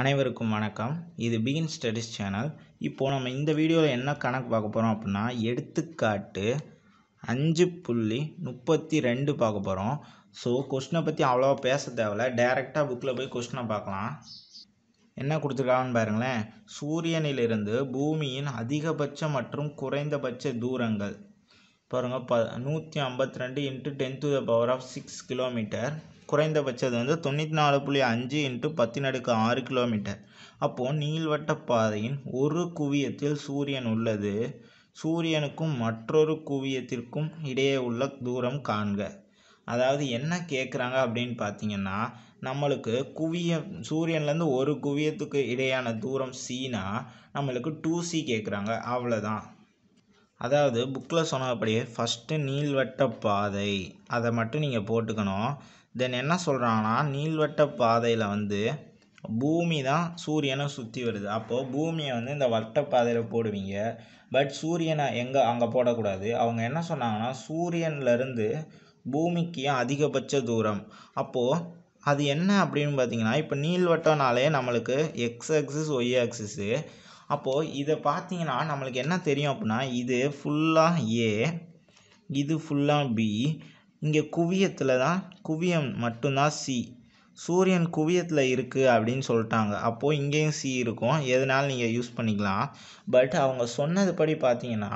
அனைவருக்கும் வணக்கம் இது பிகின் ஸ்டடிஸ் சேனல் இப்போது நம்ம இந்த வீடியோவில் என்ன கணக்கு பார்க்க போகிறோம் அப்படின்னா எடுத்துக்காட்டு அஞ்சு புள்ளி முப்பத்தி ரெண்டு பார்க்க போகிறோம் ஸோ கொஸ்டினை பற்றி அவ்வளோவா பேச தேவையில்ல டைரெக்டாக புக்கில் போய் கொஸ்டினை பார்க்கலாம் என்ன கொடுத்துருக்காங்கன்னு பாருங்களேன் சூரியனிலிருந்து பூமியின் அதிகபட்ச மற்றும் குறைந்தபட்ச தூரங்கள் பாருங்கள் ப நூற்றி ஐம்பத்தி ரெண்டு into ten to the power of six kilometre குறைந்தபட்சது வந்து தொண்ணூற்றி நாலு புள்ளி அஞ்சு இன்ட்டு பத்தின் அடுக்கு ஆறு கிலோமீட்டர் அப்போது நீள்வட்ட பாதையின் ஒரு குவியத்தில் சூரியன் உள்ளது சூரியனுக்கும் மற்றொரு குவியத்திற்கும் இடையே உள்ள தூரம் காண்க அதாவது என்ன கேட்குறாங்க அப்படின்னு பார்த்தீங்கன்னா நம்மளுக்கு குவியம் சூரியன்லேருந்து ஒரு குவியத்துக்கு இடையான தூரம் சீனா நம்மளுக்கு டூ சி கேட்குறாங்க அவ்வளோதான் அதாவது புக்கில் சொன்னபடியே ஃபஸ்ட்டு நீள்வட்ட பாதை அதை மட்டும் நீங்கள் போட்டுக்கணும் தென் என்ன சொல்கிறாங்கன்னா நீள்வட்ட பாதையில் வந்து பூமி தான் சூரியனை சுற்றி வருது அப்போது பூமியை வந்து இந்த வட்ட பாதையில் போடுவீங்க பட் சூரியனை எங்கே அங்கே போடக்கூடாது அவங்க என்ன சொன்னாங்கன்னா சூரியன்லேருந்து பூமிக்கு அதிகபட்ச தூரம் அப்போது அது என்ன அப்படின்னு பார்த்தீங்கன்னா இப்போ நீள்வட்டம்னாலே நம்மளுக்கு எக்ஸ் ஆக்சிஸ் ஒய் ஆக்சிஸு அப்போது இதை பார்த்தீங்கன்னா நம்மளுக்கு என்ன தெரியும் அப்படின்னா இது ஃபுல்லாக ஏ இது ஃபுல்லாக பி இங்கே குவியத்தில் தான் குவியம் மட்டும்தான் சி சூரியன் குவியத்தில் இருக்குது அப்படின்னு சொல்லிட்டாங்க அப்போது இங்கேயும் சி இருக்கும் எதனால் நீங்கள் யூஸ் பண்ணிக்கலாம் பட் அவங்க சொன்னது படி பார்த்தீங்கன்னா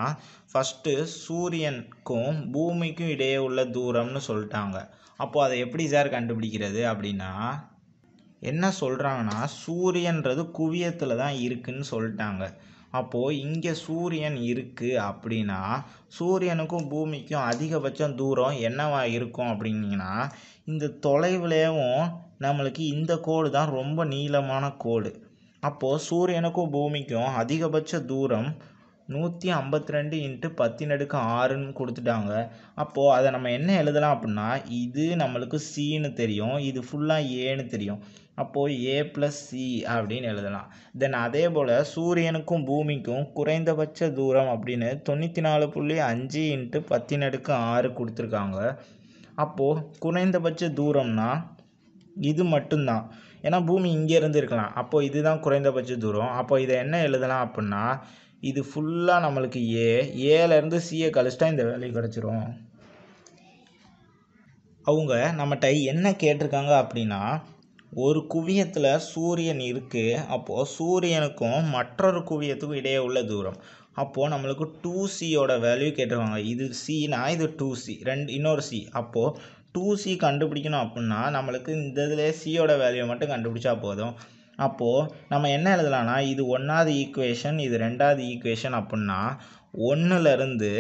ஃபஸ்ட்டு சூரியனுக்கும் பூமிக்கும் இடையே உள்ள தூரம்னு சொல்லிட்டாங்க அப்போது அதை எப்படி சார் கண்டுபிடிக்கிறது அப்படின்னா என்ன சொல்கிறாங்கன்னா சூரியன்றது குவியத்தில் தான் இருக்குதுன்னு சொல்லிட்டாங்க அப்போது இங்கே சூரியன் இருக்குது அப்படின்னா சூரியனுக்கும் பூமிக்கும் அதிகபட்சம் தூரம் என்னவா இருக்கும் அப்படின்னா இந்த தொலைவுலேயும் நம்மளுக்கு இந்த கோடு தான் ரொம்ப நீளமான கோடு அப்போது சூரியனுக்கும் பூமிக்கும் அதிகபட்ச தூரம் நூற்றி ஐம்பத்தி ரெண்டு இன்ட்டு பத்தினடுக்கு ஆறுன்னு கொடுத்துட்டாங்க அப்போது அதை நம்ம என்ன எழுதலாம் அப்படின்னா இது நம்மளுக்கு சின்னு தெரியும் இது ஃபுல்லாக ஏன்னு தெரியும் அப்போது ஏ ப்ளஸ் சி அப்படின்னு எழுதலாம் தென் அதே போல் சூரியனுக்கும் பூமிக்கும் குறைந்தபட்ச தூரம் அப்படின்னு தொண்ணூற்றி நாலு புள்ளி அஞ்சு இன்ட்டு பத்தினடுக்கு ஆறு கொடுத்துருக்காங்க அப்போது குறைந்தபட்ச தூரம்னா இது மட்டும்தான் ஏன்னா பூமி இங்கே இருக்கலாம் அப்போது இதுதான் குறைந்தபட்ச தூரம் அப்போ இதை என்ன எழுதலாம் அப்படின்னா இது ஃபுல்லாக நம்மளுக்கு ஏ ஏலேருந்து சியை கழிச்சிட்டா இந்த வேல்யூ கிடச்சிரும் அவங்க நம்மகிட்ட என்ன கேட்டிருக்காங்க அப்படின்னா ஒரு குவியத்தில் சூரியன் இருக்குது அப்போது சூரியனுக்கும் மற்றொரு குவியத்துக்கும் இடையே உள்ள தூரம் அப்போது நம்மளுக்கு டூ சியோட வேல்யூ கேட்டிருக்காங்க இது சினா இது டூ சி ரெண்டு இன்னொரு சி அப்போது டூ சி கண்டுபிடிக்கணும் அப்படின்னா நம்மளுக்கு இந்த இதில் சியோட வேல்யூ மட்டும் கண்டுபிடிச்சா போதும் அப்போது நம்ம என்ன எழுதலான்னா இது ஒன்றாவது ஈக்குவேஷன் இது ரெண்டாவது ஈக்குவேஷன் அப்புடின்னா ஒன்றுலேருந்து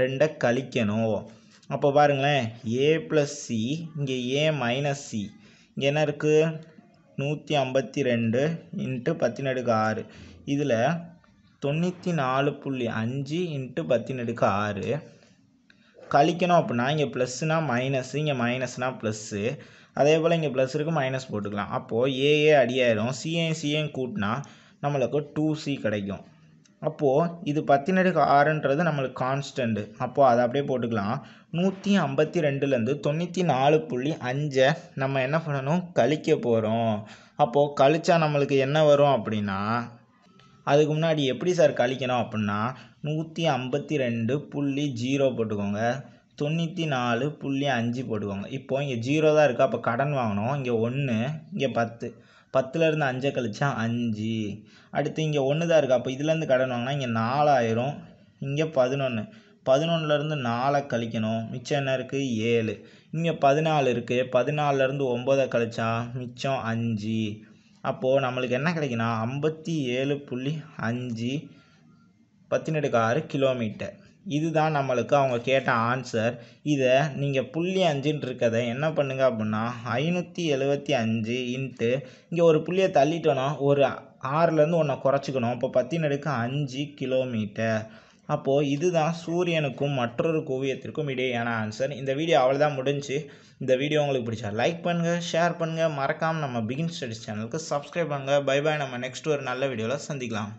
ரெண்டை கழிக்கணும் அப்போ பாருங்களேன் ஏ ப்ளஸ் சி இங்கே ஏ மைனஸ் சி இங்கே என்ன இருக்குது நூற்றி ஐம்பத்தி ரெண்டு இன்ட்டு நடுக்கு ஆறு இதில் தொண்ணூற்றி நாலு புள்ளி அஞ்சு இன்ட்டு நடுக்கு ஆறு கழிக்கணும் அப்படின்னா இங்கே ப்ளஸ்ஸுனால் மைனஸ் இங்கே மைனஸ்னால் ப்ளஸ்ஸு அதே போல் இங்கே ப்ளஸ் இருக்குது மைனஸ் போட்டுக்கலாம் அப்போது ஏஏ அடியாயிரும் சிஏ சிஏ கூட்டினா நம்மளுக்கு டூ சி கிடைக்கும் அப்போது இது பத்தினருக்கு ஆறுன்றது நம்மளுக்கு கான்ஸ்டண்ட்டு அப்போது அதை அப்படியே போட்டுக்கலாம் நூற்றி ஐம்பத்தி ரெண்டுலேருந்து தொண்ணூற்றி நாலு புள்ளி அஞ்சை நம்ம என்ன பண்ணணும் கழிக்க போகிறோம் அப்போது கழிச்சா நம்மளுக்கு என்ன வரும் அப்படின்னா அதுக்கு முன்னாடி எப்படி சார் கழிக்கணும் அப்படின்னா நூற்றி ஐம்பத்தி ரெண்டு புள்ளி ஜீரோ போட்டுக்கோங்க தொண்ணூற்றி நாலு புள்ளி அஞ்சு போட்டுக்கோங்க இப்போது இங்கே ஜீரோ தான் இருக்குது அப்போ கடன் வாங்கினோம் இங்கே ஒன்று இங்கே பத்து பத்துலேருந்து அஞ்சை கழிச்சா அஞ்சு அடுத்து இங்கே ஒன்று தான் இருக்குது அப்போ இதுலேருந்து கடன் வாங்கினா இங்கே நாலாயிரம் இங்கே பதினொன்று பதினொன்றுலேருந்து நாலை கழிக்கணும் மிச்சம் என்ன இருக்குது ஏழு இங்கே பதினாலு இருக்குது பதினாலருந்து ஒம்பதை கழிச்சா மிச்சம் அஞ்சு அப்போது நம்மளுக்கு என்ன கிடைக்குன்னா ஐம்பத்தி ஏழு புள்ளி அஞ்சு பத்தினடுக்கு ஆறு கிலோமீட்டர் இதுதான் நம்மளுக்கு அவங்க கேட்ட ஆன்சர் இதை நீங்கள் புள்ளி அஞ்சுன்னு இருக்கதை என்ன பண்ணுங்க அப்படின்னா ஐநூற்றி எழுபத்தி அஞ்சு இன்ட்டு இங்கே ஒரு புள்ளியை தள்ளிட்டோன்னா ஒரு ஆறுலேருந்து ஒன்றை குறைச்சிக்கணும் இப்போ பத்தினடுக்கு அஞ்சு கிலோமீட்டர் அப்போது இதுதான் சூரியனுக்கும் மற்றொரு குவியத்திற்கும் இடையேயான ஆன்சர் இந்த வீடியோ அவ்வளோதான் முடிஞ்சு இந்த வீடியோ உங்களுக்கு பிடிச்சா லைக் பண்ணுங்கள் ஷேர் பண்ணுங்கள் மறக்காமல் நம்ம பிகின் ஸ்டடிஸ் சேனலுக்கு சப்ஸ்கிரைப் பண்ணுங்கள் பை பாய் நம்ம நெக்ஸ்ட் ஒரு நல்ல வீடியோவில் சந்திக்கலாம்